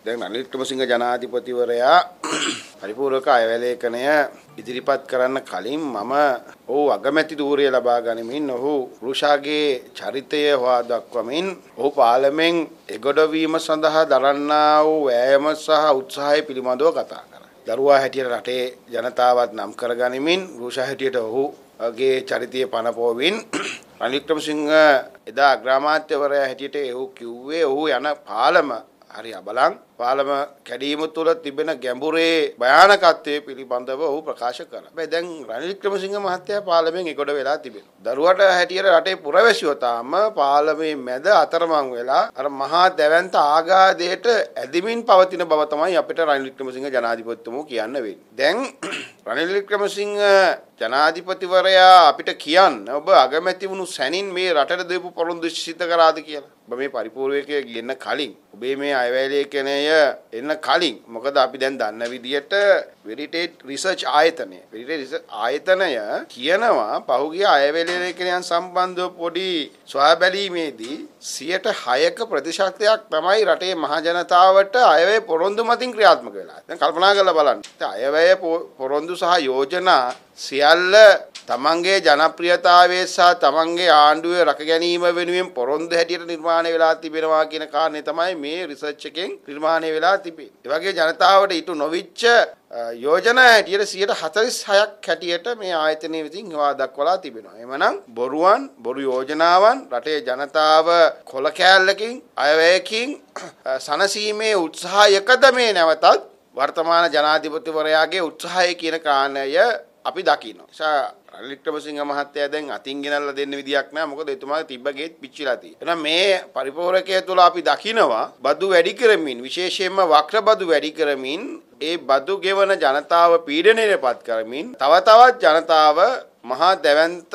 දැන් රනිල් වික්‍රමසිංහ ජනාධිපතිවරයා පරිපූර්ණක අයවැලේකණය ඉදිරිපත් කරන්න කලින් මම ඔහු අගමැති ධූරය ලබා ගනිමින් ඔහු රුෂාගේ චරිතය හොවා දක්වමින් ඔහු පාලමෙන් එගොඩවීම සඳහා දරන්නා වූ වෑයම සහ උත්සාහය පිළිබඳව කතා කරා. දරුවා හැටියට රටේ ජනතාවත් නම් කරගනිමින් රුෂා හැටියට ඔහුගේ චරිතය පනපෝවින් රනිල් වික්‍රමසිංහ එදා අග්‍රාමාත්‍යවරයා හැටියට ඔහු කිව්වේ ඔහු යන පාලම හරි අබලන් පාලම කැඩීම තුළ තිබෙන ගැඹුරේ භයානකත්වය පිළිබඳව ඔහු ප්‍රකාශ කර බැ දැන් රනිල් ක්‍රමසිංහ මහත්තය පාලමෙන් එකොඩ වෙලා තිබෙන. දරුවට හැටියට රටේ පුරවැසියෝතාම පාලමේ මැද අතරමං වෙලා අර මහා දැවන්ත ආගාදයට ඇදිමින් පවතින බව තමයි අපිට රනිල් ක්‍රමසිංහ ජනාධිපතිතුමෝ කියන්න වෙන්නේ. දැන් රනිල් ක්‍රමසිංහ ජනාධිපතිවරයා අපිට කියන්න ඔබ අගමැති වුණු සැනින් මේ රටට දෙපු පොළොන් දුෂිත කරාද කියලා. ඔබ මේ පරිපූර්වකය ගෙන්න කලින් ඔබේ මේ අයවැලේ කෙනය එන්න කලින් මොකද අපි දැන් දන්න විදිහට වෙරිටේට් රිසර්ච් ආයතනය වෙරිටේට් ආයතනය කියනවා පහුගිය අයවැලේ කෙනයන් සම්බන්ධව පොඩි සොයාබැලීමේදී 106ක ප්‍රතිශතයක් තමයි රටේ මහජනතාවට අයවැය පොරොන්දු මතින් ක්‍රියාත්මක වෙලා. දැන් කල්පනා කරලා බලන්න. අයවැය පොරොන්දු සහ යෝජනා සියල්ල තමන්ගේ ජනප්‍රියතාවය සහ තමන්ගේ ආණ්ඩුවේ රැක ගැනීම වෙනුවෙන් පොරොන්දු හැටියට නිර්මාණය වෙලා තිබෙනවා කියන කාරණේ තමයි මේ රිසර්ච් එකෙන් නිර්මාණය වෙලා තිබෙන්නේ. ඒ වගේ ජනතාවට ඊට නොවිච්ච යෝජනා හැටියට 146ක් හැටියට මේ ආයතනය විසින් හොවා දක්වලා තිබෙනවා. එමනම් බොරුවන්, බොරු යෝජනාවන් රටේ ජනතාව කොල කෑල්ලකින්, අයවැයකින් සනසීමේ උත්සාහයකද මේ නැවතත් වර්තමාන ජනාධිපතිවරයාගේ උත්සාහය කියන කාණය අපි දකිනවා. නිසා රනිල් වික්‍රමසිංහ මහත්තයා දැන් අතින් ගෙනල්ලා දෙන්න විදියක් නැහැ. මොකද එතුමාගේ තිබ්බ ගේත් පිච්චිලා තියෙනවා. එහෙනම් මේ පරිපෝරකය තුළ අපි දකිනවා බදු වැඩි කරමින් විශේෂයෙන්ම වක්‍ර බදු වැඩි කරමින් ඒ බදු ගෙවන ජනතාව පීඩනයටපත් කරමින් තව තවත් ජනතාව මහා දැවැන්ත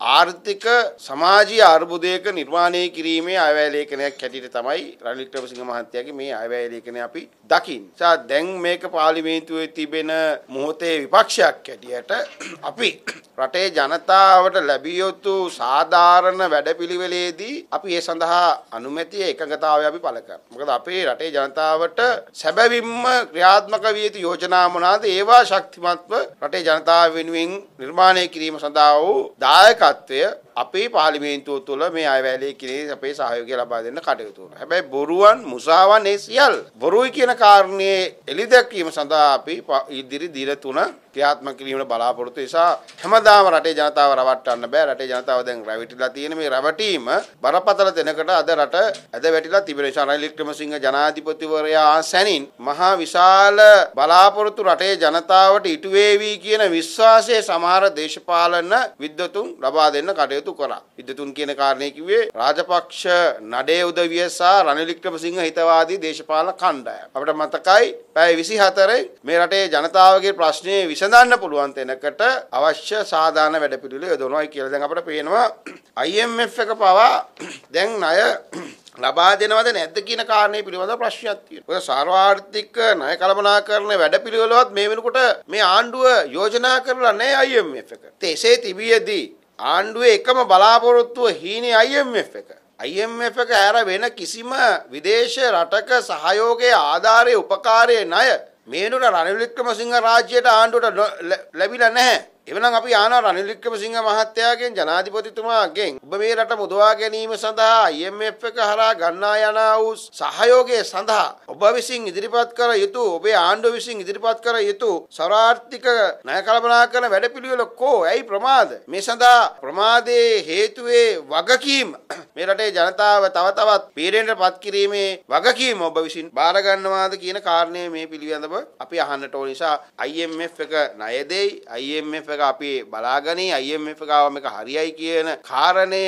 ආර්ථික සමාජීය අර්බුදයක නිර්මාණය කිරීමේ අයවැය ලේඛනයක් හැටියට තමයි රනිල් ක්‍රමසිංහ මහත්තයාගේ මේ අයවැය ලේඛනය අපි දකින්නේ. සා දැන් මේක පාර්ලිමේන්තුවේ තිබෙන මොහොතේ විපක්ෂයක් හැටියට අපි රටේ ජනතාවට ලැබිය යුතු සාධාරණ වැඩපිළිවෙලේදී අපි ඒ සඳහා අනුමැතිය එකඟතාවය අපි පළ කරනවා. මොකද අපේ රටේ ජනතාවට සැබවින්ම ක්‍රියාත්මක විය යුතු යෝජනා මොනවාද? ඒවා ශක්තිමත්ව රටේ ජනතාව වෙනුවෙන් නිර්මාණය කිරීම සඳහා වූ දායක até අපේ පාර්ලිමේන්තුව තුළ මේ අයවැලේ කිනේ අපේ සහයෝගය ලබා දෙන්න කටයුතු වෙනවා. හැබැයි බොරුවන් මුසාවන් ඒ සියල්ල බොරුයි කියන කාරණේ එළිදැක්වීම සඳහා අපි ඉදිරි දින තුන ක්‍රියාත්මක කිරීමට බලාපොරොත්තු නිසා හැමදාම රටේ ජනතාව රවට්ටන්න බෑ. රටේ ජනතාව දැන් රැවටිලා තියෙන මේ රැවටීම බරපතල දෙනකට අද රට ඇද වැටිලා තිබෙන නිසා රනිල් වික්‍රමසිංහ ජනාධිපතිවරයා සැනින් මහා විශාල බලාපොරොත්තු රටේ ජනතාවට ඉටු වේවි කියන විශ්වාසය සමහර දේශපාලන විද්වතුන් ලබා දෙන්න කටයුතු කටයුතු කරා. විද්‍යතුන් කියන කාරණේ කිව්වේ රාජපක්ෂ නඩේ උදවිය සහ රනිල් වික්‍රමසිංහ හිතවාදී දේශපාලන කණ්ඩායම. අපිට මතකයි පැය 24 මේ රටේ ජනතාවගේ ප්‍රශ්නේ විසඳන්න පුළුවන් තැනකට අවශ්‍ය සාධාරණ වැඩපිළිවෙල යොදවනවායි කියලා දැන් අපිට පේනවා IMF එක පවා දැන් ණය ලබා දෙනවද නැද්ද කියන කාරණේ පිළිබඳව ප්‍රශ්නයක් තියෙනවා. ඔය සර්වාර්ථික ණය කළමනාකරණ වැඩපිළිවෙලවත් මේ වෙනකොට මේ ආණ්ඩුව යෝජනා කරලා නැහැ IMF එක. ඒත් එසේ තිබියදී ආණ්ඩුවේ එකම බලාපොරොත්තුව හීනේ IMF එක. IMF එක ඇර වෙන කිසිම විදේශ රටක සහයෝගයේ ආධාරයේ උපකාරයේ ණය මේනොට රනිල් වික්‍රමසිංහ රාජ්‍යයට ආණ්ඩුවට ලැබිලා නැහැ. එවනම් අපි ආනවා රනිල් වික්‍රමසිංහ මහත්තයාගෙන් ජනාධිපතිතුමාගෙන් ඔබ මේ රට මුදවා ගැනීම සඳහා IMF එක හරහා ගන්නා යනා වූ සහයෝගය සඳහා ඔබ විසින් ඉදිරිපත් කර යුතු ඔබේ ආණ්ඩුව විසින් ඉදිරිපත් කර යුතු සරාර්ථික ණය කල්පනා කරන වැඩපිළිවෙල කෝ ඇයි ප්‍රමාද මේ සඳහා ප්‍රමාදයේ හේතුවේ වගකීම මේ රටේ ජනතාව තව තවත් පීඩනයටපත් කිරීමේ වගකීම ඔබ විසින් බාර ගන්නවාද කියන කාරණය මේ පිළිබඳව අපි අහන්නට ඕන නිසා IMF එක ණය දෙයි IMF එක අපි බලාගනී IMF ගාව මේක හරියයි කියන කාරණය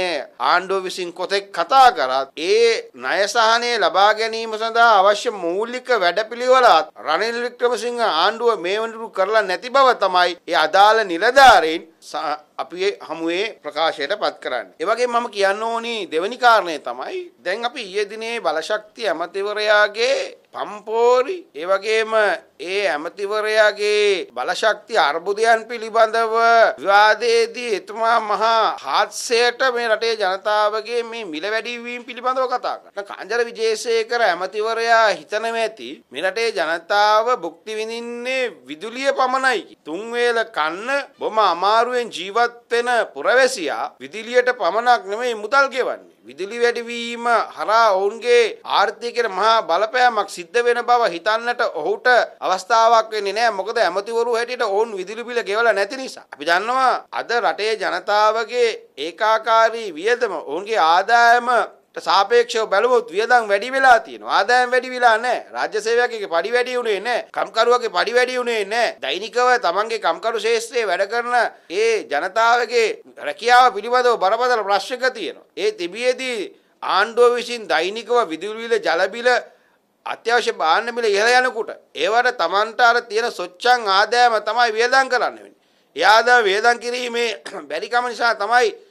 ආණ්ඩුව විසින් කොතෙක් කතා කරත් ඒ ණය සහනය ලබා ගැනීම සඳහා අවශ්‍ය මූලික වැඩපිළිවෙලත් රනිල් වික්‍රමසිංහ ආණ්ඩුව මේ වඳුරු කරලා නැති බව තමයි ඒ අදාළ නිලධාරීන් අපි හමුවේ ප්‍රකාශයට පත් කරන්න. ඒවගේ මම කියන්න ඕනි දෙවැනි කාරණය තමයි දැන් අපි ඊයේ දිනේ බලශක්ති ඇමතිවරයාගේ පම්පෝරි ඒවගේම ඒ ඇමතිවරයාගේ බලශක්ති අර්බුදයන් පිළිබඳව විවාදයේදී එතුමා මහා හාත්සයට මේ රටේ ජනතාවගේ මේ මිල වැඩිවීම පිළිබඳව කතා කරනවා. කංජර විජේසේකර ඇමතිවරයා හිතනව ඇති මේ රටේ ජනතාව භුක්ති විඳින්නේ විදුලිය පමණයි. තුන් වේල කන්න බොම අමාරුවේ වෙනුවෙන් ජීවත් වෙන පුරවැසියා විදුලියට පමණක් නෙමෙයි මුදල් ගෙවන්නේ. විදුලි වැඩිවීම හරහා ඔවුන්ගේ ආර්ථිකයට මහා බලපෑමක් සිද්ධ වෙන බව හිතන්නට ඔහුට අවස්ථාවක් වෙන්නේ නැහැ. මොකද ඇමතිවරු හැටියට ඔවුන් විදුලි බිල ගෙවලා නැති නිසා. අපි දන්නවා අද රටේ ජනතාවගේ ඒකාකාරී වියදම ඔවුන්ගේ ආදායම සාපේක්ෂව බැලුවොත් වියදම් වැඩි වෙලා තියෙනවා. ආදායම් වැඩි වෙලා නැහැ. රාජ්‍ය සේවකගේ පඩි වැඩි වුණේ නැහැ. කම්කරුවගේ පඩි වැඩි වුණේ නැහැ. දෛනිකව තමන්ගේ කම්කරු ශාස්ත්‍රයේ වැඩ කරන ඒ ජනතාවගේ රැකියාව පිළිබඳව බරපතල ප්‍රශ්නක තියෙනවා. ඒ තිබියේදී ආණ්ඩුව විසින් දෛනිකව විදුලි බිල ජල බිල අත්‍යවශ්‍ය භාණ්ඩ මිල ඉහළ යනකොට ඒවට Tamanට අර තියෙන සොච්චන් ආදායම තමයි වියදම් කරන්න වෙන්නේ. ඒ ආදායම වියදම් කිරීමේ බැරිකම නිසා තමයි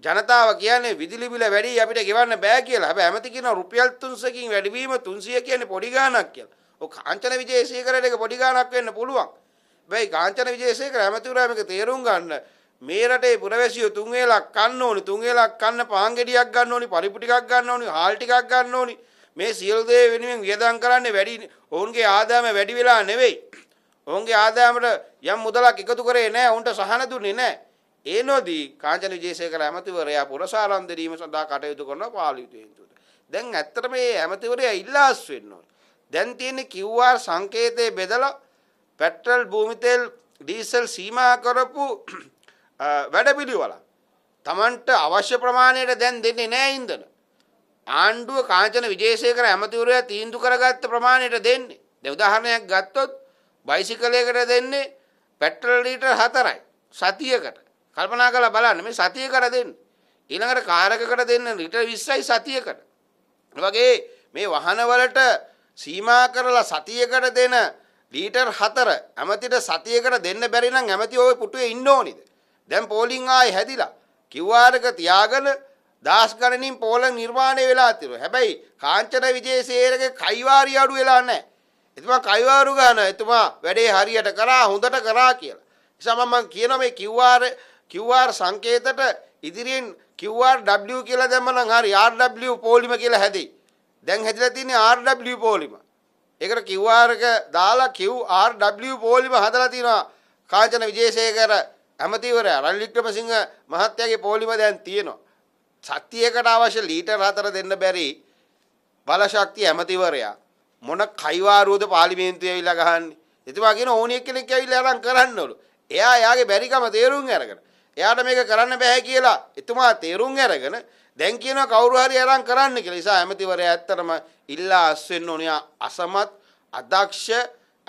ජනතාව කියන්නේ විදුලි බිල වැඩි අපිට ගෙවන්න බෑ කියලා. හැබැයි ඇමති කියන රුපියල් 300කින් වැඩිවීම 300 කියන්නේ පොඩි ගාණක් කියලා. ඔය කාංචන විජේසේකරට ඒක පොඩි ගාණක් වෙන්න පුළුවන්. හැබැයි කාංචන විජේසේකර ඇමතිවරයා මේක තේරුම් ගන්න මේ රටේ පුරවැසියෝ තුන් වේලක් කන්න ඕනි, තුන් වේලක් කන්න පාන් ගෙඩියක් ගන්න ඕනි, පරිප්පු ටිකක් ගන්න ඕනි, හාල් ටිකක් ගන්න ඕනි. මේ සියලු දේ වෙනුවෙන් වියදම් කරන්නේ වැඩි ඔවුන්ගේ ආදායම වැඩි වෙලා නෙවෙයි. ඔවුන්ගේ ආදායමට යම් මුදලක් එකතු කරේ නැහැ, ඔවුන්ට සහන දුන්නේ නැහැ. ඒ නොදී කාංචන විජේසේකර ඇමතිවරයා පුරසාරම් දෙරීම සඳහා කටයුතු කරන පාලිත හේතුවට. දැන් ඇත්තට මේ ඇමතිවරයා ඉල්ලාස් වෙන්න ඕනේ. දැන් තියෙන QR සංකේතයේ බෙදලා පෙට්‍රල් භූමි තෙල් ඩීසල් සීමා කරපු වැඩපිළිවෙල. Tamanට අවශ්‍ය ප්‍රමාණයට දැන් දෙන්නේ නැහැ ඉන්ධන. ආණ්ඩුව කාංචන විජේසේකර ඇමතිවරයා තීන්දුව කරගත්ත ප්‍රමාණයට දෙන්නේ. දැන් උදාහරණයක් ගත්තොත් බයිසිකලයකට දෙන්නේ පෙට්‍රල් ලීටර් 4යි සතියකට. කල්පනා කරලා බලන්න මේ සතියකට දෙන්න. ඊළඟට කාරකකට දෙන්න ලිටර් 20යි සතියකට. වගේ මේ වහන වලට සීමා කරලා සතියකට දෙන ලීටර් 4 ඇමතිට සතියකට දෙන්න බැරි නම් ඇමති ওই පුටුවේ ඉන්න ඕනිද? දැන් පෝලිං ආයේ හැදිලා කිව්වාරක තියාගෙන දාස් ගණනින් පෝලන් නිර්මාණය වෙලා තිබුණා. හැබැයි කාංචන විජේසේරගේ කයිවාරි අඩු වෙලා නැහැ. එතුමා කයිවාරු ගන්න එතුමා වැඩේ හරියට කරා හොඳට කරා කියලා. නිසා මම කියනවා මේ කිව්වාරේ QR සංකේතයට ඉදිරියෙන් QR W කියලා දැම්ම නම් හරි RW පොලිම කියලා හැදෙයි. දැන් හැදිලා තියෙන්නේ RW පොලිම. ඒකට QR එක දාලා QRW පොලිම හදලා තිනවා කාංචන විජේසේකර ඇමතිවරයා රනිල් වික්‍රමසිංහ මහත්තයාගේ පොලිම දැන් තියෙනවා. ශක්තියකට අවශ්‍ය ලීටර් හතර දෙන්න බැරි බලශක්ති ඇමතිවරයා මොන කයිවාරුවද පාර්ලිමේන්තුවේ ඇවිල්ලා ගහන්නේ. එතුමා කියන ඕනි එක්කෙනෙක් ඇවිල්ලා අරන් කරන්නවලු. එයා එයාගේ බැරිකම තේරුම් අරගෙන එයාට මේක කරන්න බෑ කියලා එතුමා තේරුම් අරගෙන දැන් කියනවා කවුරු හරි අරන් කරන්න කියලා. නිසා ඇමතිවරයා ඇත්තටම ඉල්ලා අස් වෙන්න ඕනේ අසමත් අදක්ෂ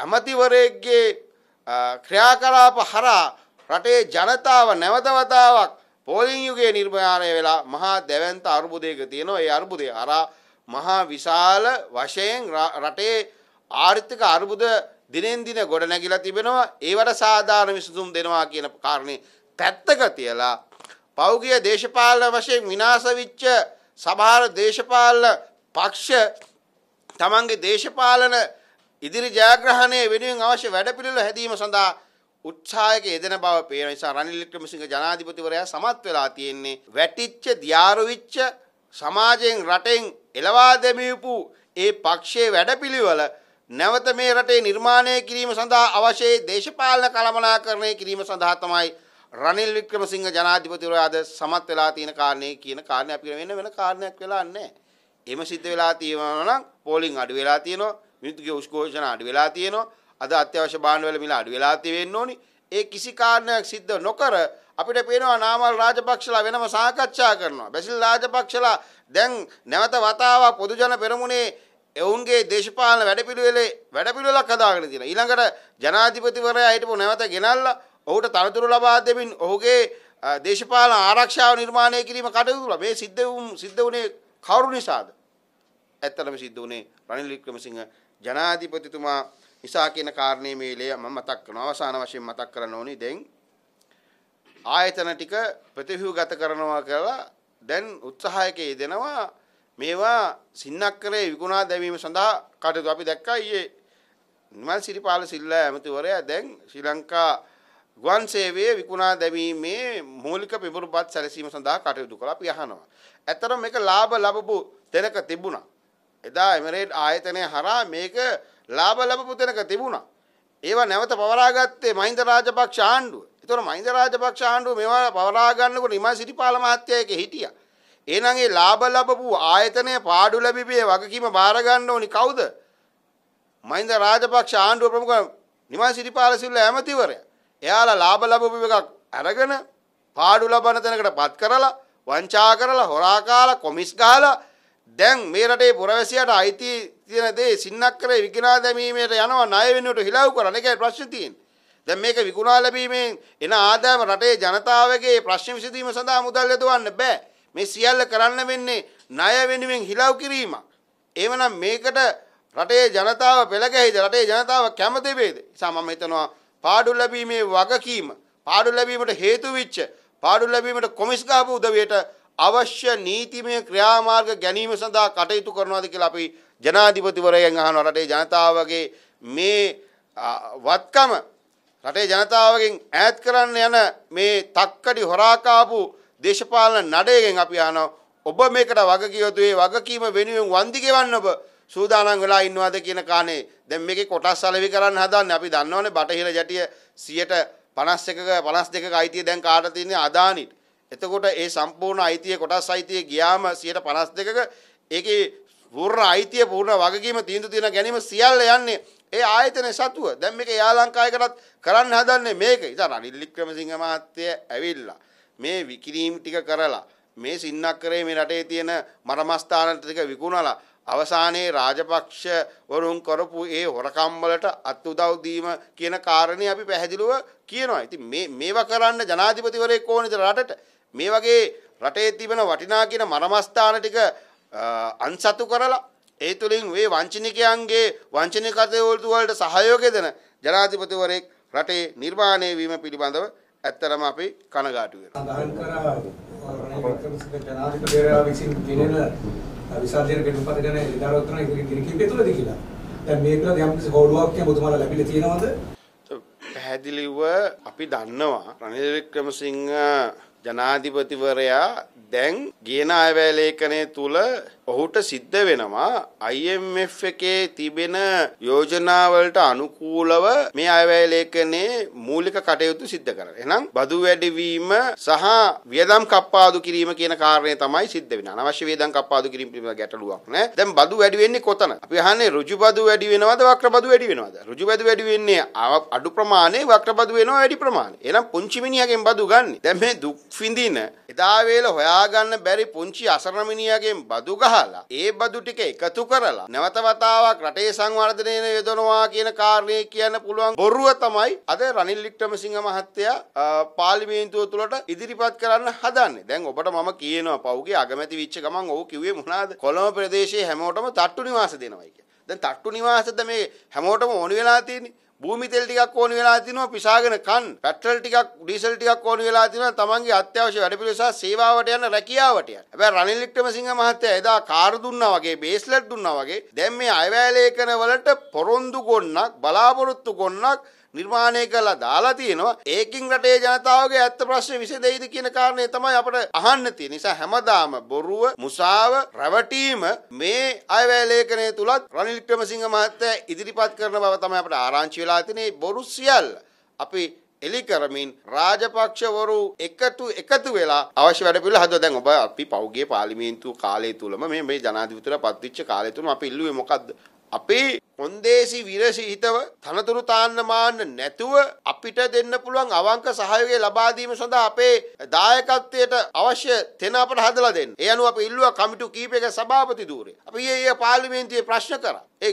ඇමතිවරයෙක්ගේ ක්‍රියාකලාප හරහා රටේ ජනතාව නැවතවතාවක් පෝලිං යුගයේ නිර්මාණය වෙලා මහා දැවැන්ත අර්බුදයක තියෙනවා. ඒ අර්බුදය හරහා මහා විශාල වශයෙන් රටේ ආර්ථික අර්බුද දිනෙන් දින ගොඩ නැගිලා තිබෙනවා. ඒවට සාධාරණ විසඳුම් දෙනවා කියන කාරණේ පැත්තක තියලා පෞගිය දේශපාලන වශයෙන් විනාශ වෙච්ච සමහර දේශපාලන පක්ෂ තමන්ගේ දේශපාලන ඉදිරි ජයග්‍රහණය වෙනුවෙන් අවශ්‍ය වැඩපිළිවෙල හැදීම සඳහා උත්සාහයක යෙදෙන බව පේන නිසා රනිල් වික්‍රමසිංහ ජනාධිපතිවරයා සමත් වෙලා තියෙන්නේ වැටිච්ච දියාරුවිච්ච සමාජයෙන් රටෙන් එළවා දැමියපු ඒ පක්ෂයේ වැඩපිළිවෙල නැවත මේ රටේ නිර්මාණය කිරීම සඳහා අවශ්‍ය දේශපාලන කළමනාකරණය කිරීම සඳහා තමයි රනිල් වික්‍රමසිංහ ජනාධිපතිවරයාද සමත් වෙලා තියෙන කාරණේ කියන කාරණේ අපිට වෙන වෙන කාරණයක් වෙලා නැහැ. එහෙම සිද්ධ වෙලා තියෙනවා නම් පෝලිං අඩු වෙලා තියෙනවා, මිනිත්තුගේ උස්කෝෂණ අඩු වෙලා තියෙනවා, අද අත්‍යවශ්‍ය භාණ්ඩවල මිල අඩු වෙලා තියෙන්න ඕනි. ඒ කිසි කාරණයක් සිද්ධ නොකර අපිට පේනවා නාමල් රාජපක්ෂලා වෙනම සාකච්ඡා කරනවා. බැසිල් රාජපක්ෂලා දැන් නැවත වතාවක් පොදුජන පෙරමුණේ එවුන්ගේ දේශපාලන වැඩපිළිවෙලේ වැඩපිළිවෙලක් හදාගෙන තියෙනවා. ඊළඟට ජනාධිපතිවරයා හිටපු නැවත ගෙනල්ලා ඔහුට තනතුරු ලබා දෙමින් ඔහුගේ දේශපාලන ආරක්ෂාව නිර්මාණය කිරීම කටයුතු තුළ මේ සිද්ධ වුම් සිද්ධ වුණේ කවුරු නිසාද? ඇත්තටම සිද්ධ වුණේ රනිල් වික්‍රමසිංහ ජනාධිපතිතුමා නිසා කියන කාරණේ මේ ලේ මම මතක් කරනවා අවසාන වශයෙන් මතක් කරන්න ඕනි දැන් ආයතන ටික ප්‍රතිව්‍යුහගත කරනවා කියලා දැන් උත්සාහයක යෙදෙනවා මේවා සින්නක්කරේ විගුණා දැමීම සඳහා කටයුතු අපි දැක්කා ඊයේ නිමල් සිරිපාල සිල්ලා ඇමතිවරයා දැන් ශ්‍රී ලංකා ගුවන් සේවයේ විකුණා දැමීමේ මූලික පිබුරුපත් සැලසීම සඳහා කටයුතු කළා අපි අහනවා. ඇත්තටම මේක ලාභ ලැබපු තැනක තිබුණා. එදා එමරේට් ආයතනය හරහා මේක ලාභ ලැබපු තැනක තිබුණා. ඒවා නැවත පවරාගත්තේ මහින්ද රාජපක්ෂ ආණ්ඩුව. ඒතර මහින්ද රාජපක්ෂ ආණ්ඩුව මේවා පවරා ගන්නකොට විමල් සිරිපාල මහත්තයා එකේ හිටියා. එහෙනම් ඒ ලාභ ලැබපු ආයතනය පාඩු ලැබිපේ වගකීම බාර ගන්න ඕනි කවුද? මහින්ද රාජපක්ෂ ආණ්ඩුව ප්‍රමුඛ නිමල් සිරිපාල සිල්ල ඇමතිවරයා. එයාලා ලාභ ලැබපු එකක් අරගෙන පාඩු ලබන තැනකටපත් කරලා වංචා කරලා හොරා කාලා කොමිස් ගහලා දැන් මේ රටේ පුරවැසියාට අයිති තියෙන දේ සින්නක්කරේ විකිනා දැමීමේට යනවා ණය වෙනුවට හිලව් කරන එකයි ප්‍රශ්නේ තියෙන්නේ. දැන් මේක විකුණා ලැබීමෙන් එන ආදායම රටේ ජනතාවගේ ප්‍රශ්න විසඳීම සඳහා මුදල් යොදවන්න බෑ. මේ සියල්ල කරන්න වෙන්නේ ණය වෙනුවෙන් හිලව් කිරීමක්. එවනම් මේකට රටේ ජනතාව පෙළගැහිද රටේ ජනතාව කැමති වේද? නිසා මම හිතනවා පාඩු ලැබීමේ වගකීම පාඩු ලැබීමට හේතු වෙච්ච පාඩු ලැබීමට කොමිස් ගහපු උදවියට අවශ්‍ය නීතිමය ක්‍රියාමාර්ග ගැනීම සඳහා කටයුතු කරනවාද කියලා අපි ජනාධිපතිවරයෙන් අහනවා රටේ ජනතාවගේ මේ වත්කම රටේ ජනතාවගෙන් ඈත් කරන්න යන මේ තක්කඩි හොරාකාපු දේශපාලන නඩයෙන් අපි අහනවා ඔබ මේකට වගකියොතු ඒ වගකීම වෙනුවෙන් වන්දි ගෙවන්න ඔබ සූදානම් වෙලා ඉන්නවද කියන කාණේ දැන් මේකේ කොටස් සැලවි කරන්න හදන්නේ අපි දන්නවනේ බටහිර ජටිය 51ක 52ක අයිතිය දැන් කාට තියෙන්නේ අදානිට. එතකොට ඒ සම්පූර්ණ අයිතිය කොටස් අයිතිය ගියාම 52ක ඒකේ පූර්ණ අයිතිය පූර්ණ වගකීම තීන්දුව තියෙන ගැනීම සියල්ල යන්නේ ඒ ආයතනයේ සතුව. දැන් මේක යා ලංකාවේකටත් කරන්න හදන්නේ මේක. ඉතින් අනිල් වික්‍රමසිංහ මහත්තයා ඇවිල්ලා මේ විකිරීම් ටික කරලා මේ සින්නක්කරේ මේ රටේ තියෙන මරමස්ථාන ටික විකුණලා අවසානයේ රාජපක්ෂ වරුන් කරපු ඒ හොරකම් වලට අත්උදව් දීම කියන කාරණේ අපි පැහැදිලිව කියනවා. ඉතින් මේ මේවා කරන්න ජනාධිපතිවරයෙක් ඕනේද රටට? මේ වගේ රටේ තිබෙන වටිනා කියන මරමස්ථාන ටික අන්සතු කරලා ඒ තුලින් මේ වංචනිකයන්ගේ වංචනිකතයවලු වලට සහයෝගය දෙන ජනාධිපතිවරයෙක් රටේ නිර්මාණය වීම පිළිබඳව ඇත්තරම අපි කනගාටු වෙනවා. විසර්ජන පිටුපත ගැන ඉදාරවත්න එක කිරිකීපය තුළද කියලා. දැන් මේ පිළ යම් කිසි හෝඩුවක් කියන ඔබතුමාලා ලැබිලා තියෙනවද? පැහැදිලිව අපි දන්නවා රනිල් වික්‍රමසිංහ ජනාධිපතිවරයා දැන් ගේන ආයවැය ලේඛනයේ තුල ඔහුට සිද්ධ වෙනවා IMF එකේ තිබෙන යෝජනාවලට අනුකූලව මේ අයවැය ලේඛනයේ මූලික කටයුතු සිද්ධ කරන්න. එහෙනම් බදු වැඩිවීම සහ වියදම් කප්පාදු කිරීම කියන කාරණය තමයි සිද්ධ වෙන්නේ. අනවශ්‍ය වියදම් කප්පාදු කිරීම පිළිබඳ ගැටලුවක් නෑ. දැන් බදු වැඩි වෙන්නේ කොතන? අපි අහන්නේ ඍජු බදු වැඩි වෙනවද වක්‍ර බදු වැඩි වෙනවද? ඍජු බදු වැඩි වෙන්නේ අඩු ප්‍රමාණේ වක්‍ර බදු වෙනවා වැඩි ප්‍රමාණේ. එහෙනම් පුංචි මිනිහගෙන් බදු ගන්න. දැන් මේ දුක් විඳින එදා වේල හොයාගන්න බැරි පුංචි අසරණ මිනිහගෙන් බදු ගහ ගහලා ඒ බදු ටික එකතු කරලා නැවත වතාවක් රටේ සංවර්ධනයේ යොදනවා කියන කාරණේ කියන්න පුළුවන් බොරුව තමයි අද රනිල් වික්‍රමසිංහ මහත්තයා පාර්ලිමේන්තුව තුළට ඉදිරිපත් කරන්න හදන්නේ. දැන් ඔබට මම කියනවා පවුගේ අගමැති විච්ච ගමන් ඔහු කිව්වේ මොනවාද? කොළඹ ප්‍රදේශයේ හැමෝටම තට්ටු නිවාස දෙනවා කියලා. දැන් තට්ටු නිවාසද මේ හැමෝටම ඕනි වෙලා තියෙන්නේ. භූමි තෙල් ටිකක් ඕන වෙලා තිනවා පිසාගෙන කන් පෙට්‍රල් ටිකක් ඩීසල් ටිකක් ඕන වෙලා තිනවා තමන්ගේ අත්‍යවශ්‍ය වැඩ පිළිවෙල සේවාවට යන රැකියාවට යන. හැබැයි රනිල් වික්‍රමසිංහ මහත්තයා එදා කාර් දුන්නා වගේ බේස්ලට් දුන්නා වගේ දැන් මේ අයවැය ලේඛන වලට පොරොන්දු ගොන්නක් බලාපොරොත්තු ගොන්නක් නිර්මාණය කරලා දාලා තියෙනවා. ඒකින් රටේ ජනතාවගේ ඇත්ත ප්‍රශ්නේ විසඳෙයිද කියන කාරණේ තමයි අපිට අහන්න තියෙන නිසා හැමදාම බොරුව, මුසාව, රැවටීම මේ අයවැය ලේඛනයේ තුලත් රනිල් ක්‍රමසිංහ මහත්තයා ඉදිරිපත් කරන බව තමයි අපිට ආරංචි වෙලා තියෙන්නේ. බොරු සියල්ල අපි එලි කරමින් රාජපක්ෂවරු එකතු එකතු වෙලා අවශ්‍ය වැඩ පිළිවෙල හදුවා. දැන් ඔබ අපි පෞගේ පාර්ලිමේන්තුව කාලය තුලම මේ මේ ජනාධිපතිතුලා පත්විච්ච කාලය තුලම අපි ඉල්ලුවේ මොකද්ද? අපි කොන්දේසි විරසිහිතව තනතුරු තාන්න මාන්න නැතුව අපිට දෙන්න පුළුවන් අවංක සහයෝගය ලබා දීම සඳහා අපේ දායකත්වයට අවශ්‍ය තැන අපට හදලා දෙන්න. ඒ අනුව අපි ඉල්ලුවා කමිටු කීපයක සභාපති ධූරය. අපි ඊයේ පාර්ලිමේන්තුවේ ප්‍රශ්න කරා. ඒ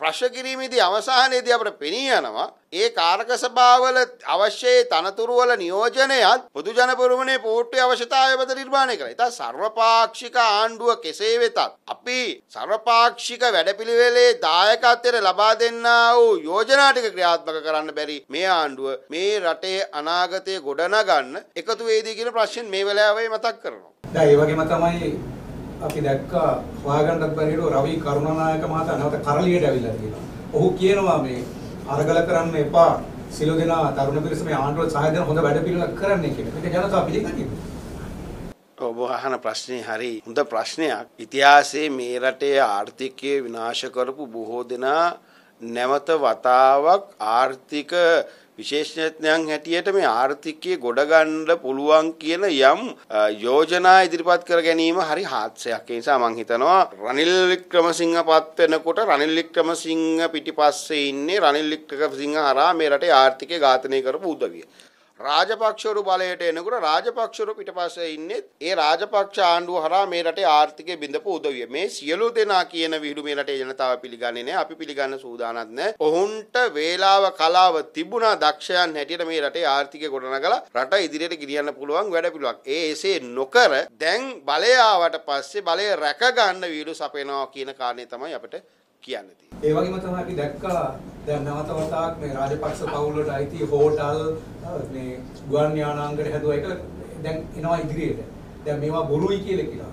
ප්‍රශ්න කිරීමේදී අවසානයේදී අපට පෙනී යනවා ඒ කාරක සභාවල අවශ්‍ය තනතුරු වල නියෝජනයත් පොදු ජන පුරුමනේ පෝට්ටුවේ අවශ්‍යතාවය වෙත නිර්මාණය කළා. ඉතින් සර්වපාක්ෂික ආණ්ඩුව කෙසේ වෙතත් අපි සර්වපාක්ෂික වැඩපිළිවෙලේ දායකත්වයට ලබා දෙන්නා වූ යෝජනා ටික ක්‍රියාත්මක කරන්න බැරි මේ ආණ්ඩුව මේ රටේ අනාගතය ගොඩනගන්න එකතු වේදී කියන ප්‍රශ්නේ මේ වෙලාවේ මතක් කරනවා. දැන් ඒ වගේම තමයි අපි දැක්කා හොයාගන්නත් බැරිලු රවි කරුණානායක මහතා නැවත කරලියට ඇවිල්ලා තියෙනවා. ඔහු කියනවා මේ අරගල කරන්න එපා. සිළු දෙනා තරුණ පිරිස මේ ආණ්ඩුවට සහය දෙන හොඳ වැඩ පිළිවෙලක් කරන්න කියන එක ජනතාව පිළිගන්නේ. ඔබ අහන ප්‍රශ්නේ හරි හොඳ ප්‍රශ්නයක්. ඉතිහාසයේ මේ රටේ ආර්ථිකය විනාශ කරපු බොහෝ දෙනා නැවත වතාවක් ආර්ථික විශේෂඥයන් හැටියට මේ ආර්ථිකය ගොඩගන්න පුළුවන් කියන යම් යෝජනා ඉදිරිපත් කර ගැනීම හරි හාත්සයක්. ඒ නිසා මම හිතනවා රනිල් වික්‍රමසිංහ පත් වෙනකොට රනිල් වික්‍රමසිංහ පිටිපස්සේ ඉන්නේ රනිල් වික්‍රමසිංහ හරහා මේ රටේ ආර්ථිකය ඝාතනය කරපු උදවිය. රාජපක්ෂවරු බලයට එනකොට රාජපක්ෂවරු පිටපස්සේ ඉන්නෙත් ඒ රාජපක්ෂ ආණ්ඩුව හරහා මේ රටේ ආර්ථිකය බිඳපු උදවිය. මේ සියලු දෙනා කියන විහිළු මේ රටේ ජනතාව පිළිගන්නේ නැහැ. අපි පිළිගන්න සූදානත් නැහැ. ඔවුන්ට වේලාව කලාව තිබුණා දක්ෂයන් හැටියට මේ රටේ ආර්ථිකය ගොඩනගලා රට ඉදිරියට ගෙනියන්න පුළුවන් වැඩ පිළිවෙලක්. ඒ එසේ නොකර දැන් බලය ආවට පස්සේ බලය රැක ගන්න විහිළු සපයනවා කියන කාරණේ තමයි අපිට කියන්න තියෙන්නේ. ඒ වගේම තමයි අපි දැක්කා දැන් නැවත වතාවක් මේ රාජපක්ෂ පවුලට අයිති හෝටල් මේ ගුවන් යානාංගර හැදුවා එක දැන් එනවා ඉදිරියට. දැන් මේවා බොරුයි කියලා කියනවා.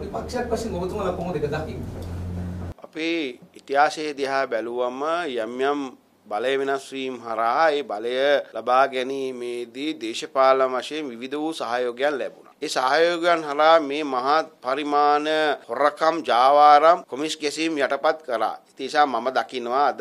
විපක්ෂයක් වශයෙන් ඔබතුමාලා කොහොමද ඒක දකින්නේ? අපේ ඉතිහාසයේ දිහා බැලුවම යම් යම් බලය වෙනස් වීම හරහා ඒ බලය ලබා ගැනීමේදී දේශපාලන වශයෙන් විවිධ වූ සහයෝගයන් ලැබුණා. ඒ සහයෝගයන් හරහා මේ මහා පරිමාණ හොරකම් ජාවාරම් කොමිස් ගැසීම් යටපත් කළා. ඒ නිසා මම දකිනවා අද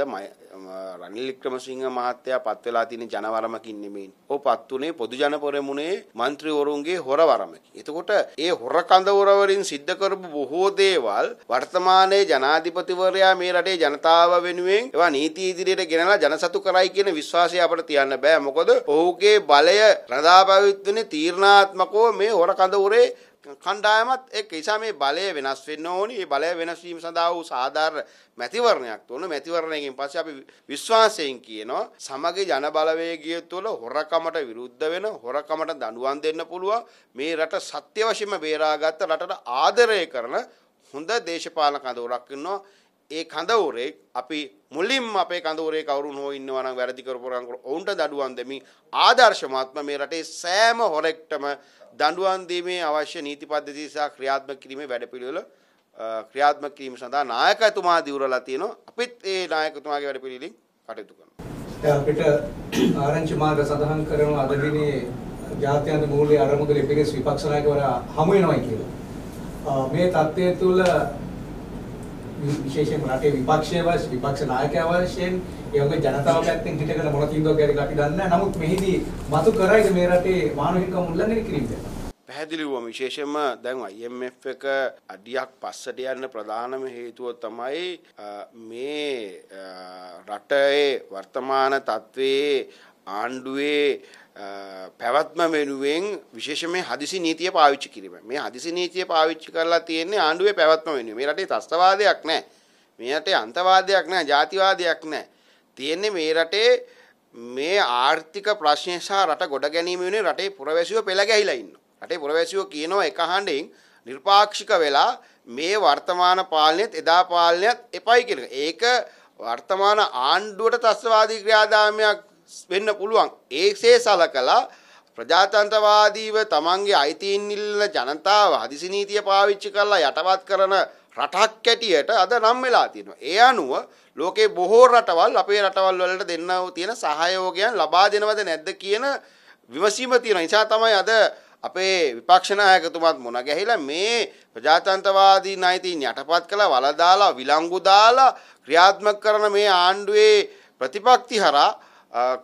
රනිල් වික්‍රමසිංහ මහත්තයා පත් වෙලා තියෙන ජනවරමකින් නෙමෙයි. ඔහු පත් උනේ පොදු ජන පොරමුණේ മന്ത്രിවරුන්ගේ හොරවරමකින්. එතකොට ඒ හොර කඳවුරවලින් සිද්ධ කරපු බොහෝ දේවල් වර්තමානයේ ජනාධිපතිවරයා මේ රටේ ජනතාව වෙනුවෙන් ඒවා නීති ඉදිරියට ගෙනලා ජනසතු කරයි කියන විශ්වාසය අපිට තියන්න බෑ. මොකද ඔහුගේ බලය රඳා පැවතුනේ තීර්ණාත්මකව මේ හොර කඳවුරේ කණ්ඩායමත් එක්ක නිසා මේ බලය වෙනස් වෙන්න ඕනි. මේ බලය වෙනස් වීම සඳහා වූ සාධාරණ මැතිවරණයක් තෝරන මැතිවරණයකින් පස්සේ අපි විශ්වාසයෙන් කියනවා සමග ජන බලවේගය තුළ හොරකමට විරුද්ධ වෙන හොරකමට දඬුවම් දෙන්න පුළුවන් මේ රට සත්‍ය වශයෙන්ම බේරාගත්ත රටට ආදරය කරන හොඳ දේශපාලන කඳවුරක් ඉන්නවා. ඒ කඳවුරේ අපි මුලින්ම අපේ කඳවුරේ කවුරුන් හෝ ඉන්නවා නම් වැරදි කරපුරන් ඔවුන්ට දඬුවම් දෙමින් ආදර්ශමාත්ම මේ රටේ සෑම හොරෙක්ටම දඬුවම් දීමේ අවශ්‍ය නීති පද්ධති සහ ක්‍රියාත්මක කිරීමේ වැඩපිළිවෙල ක්‍රියාත්මක කිරීම සඳහා නායකතුමා දිවුරලා තියෙනවා අපිත් ඒ නායකතුමාගේ වැඩපිළිවෙලින් කටයුතු කරනවා අපිට ආරංචි මාර්ග සඳහන් කරන අද දිනේ ජාත්‍යන්තර මූල්‍ය ආරම්භක ලිපිනේ විපක්ෂ නායකවරයා හමු වෙනවා කියලා මේ தත්ත්වය තුළ විශේෂයෙන් රටේ විපක්ෂය වශයෙන් විපක්ෂ නායකයා වශයෙන් ඒ වගේ ජනතාව පැත්තෙන් හිටගෙන මොන තීන්දුවක් ගැනද අපි දන්නේ නැහැ. නමුත් මෙහිදී මතු කරයිද මේ රටේ මානවිකම් උල්ලංඝනය කිරීමද? පැහැදිලිවම විශේෂයෙන්ම දැන් IMF එක අඩියක් පස්සට යන්න ප්‍රධානම හේතුව තමයි මේ රටේ වර්තමාන තත්ත්වයේ ආණ්ඩුවේ පැවැත්ම වෙනුවෙන් විශේෂ මේ හදිසි නීතිය පාවිච්චි කිරීම. මේ හදිසි නීතිය පාවිච්චි කරලා තියෙන්නේ ආණ්ඩුවේ පැවැත්ම වෙනුවෙන්. මේ රටේ ත්‍රස්තවාදයක් නැහැ. මේ රටේ අන්තවාදයක් නැහැ, ජාතිවාදයක් නැහැ. තියෙන්නේ මේ රටේ මේ ආර්ථික ප්‍රශ්නය සහ රට ගොඩ ගැනීම වෙනුවෙන් රටේ පුරවැසියෝ පෙළ ගැහිලා ඉන්නවා. රටේ පුරවැසියෝ කියනවා එක හඬෙන් නිර්පාක්ෂික වෙලා මේ වර්තමාන පාලනයත් එදා පාලනයත් එපයි කියන එක. ඒක වර්තමාන ආණ්ඩුවට තස්වාදී ක්‍රියාදාමයක් වෙන්න පුළුවන් ඒක්සේ සලකලා ප්‍රජාතන්ත්‍රවාදීව තමන්ගේ අයිතීන් ඉල්ලන ජනතාව හදිසි නීතිය පාවිච්චි කරලා යටවත් කරන රටක් කැටියට අද නම් වෙලා තියෙනවා. ඒ අනුව ලෝකේ බොහෝ රටවල් අපේ රටවල් වලට දෙන්නව තියෙන සහයෝගයන් ලබා දෙනවද නැද්ද කියන විමසීම තියෙන නිසා තමයි අද අපේ විපක්ෂ නායකතුමත් මුණ ගැහිලා මේ ප්‍රජාතන්ත්‍රවාදී ණයිතීන් යටපත් කළ වල දාලා විලංගු දාලා ක්‍රියාත්මක කරන මේ ආණ්ඩුවේ ප්‍රතිපක්ති හරහා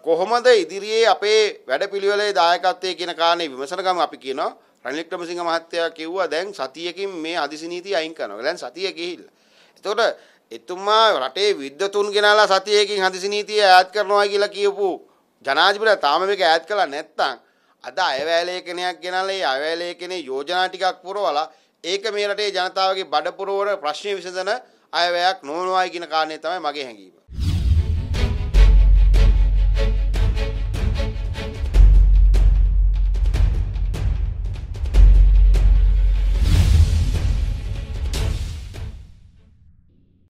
කොහොමද ඉදිරියේ අපේ වැඩපිළිවෙලේ දායකත්වයේ කියන කාරණේ විමසන ගමන් අපි කියනවා රනිල් වික්‍රමසිංහ මහත්තයා කිව්වා දැන් සතියකින් මේ අදිසි නීතිය අයින් කරනවා. දැන් සතිය ගිහිල්ලා. එතකොට එතුමා රටේ විද්වතුන් ගෙනලා සතියකින් හදිසි නීතිය ඈත් කරනවා කියලා කියපු ජනාධිපතිලා තාම මේක ඈත් කළා නැත්තම් අද අයවැලේකනයක් ගෙනලා ඒ අයවැලේකනේ යෝජනා ටිකක් පුරවලා ඒක මේ රටේ ජනතාවගේ බඩ පුරවන ප්‍රශ්න විසඳන අයවැයක් නොවනවායි කියන කාරණේ තමයි මගේ හැඟීම.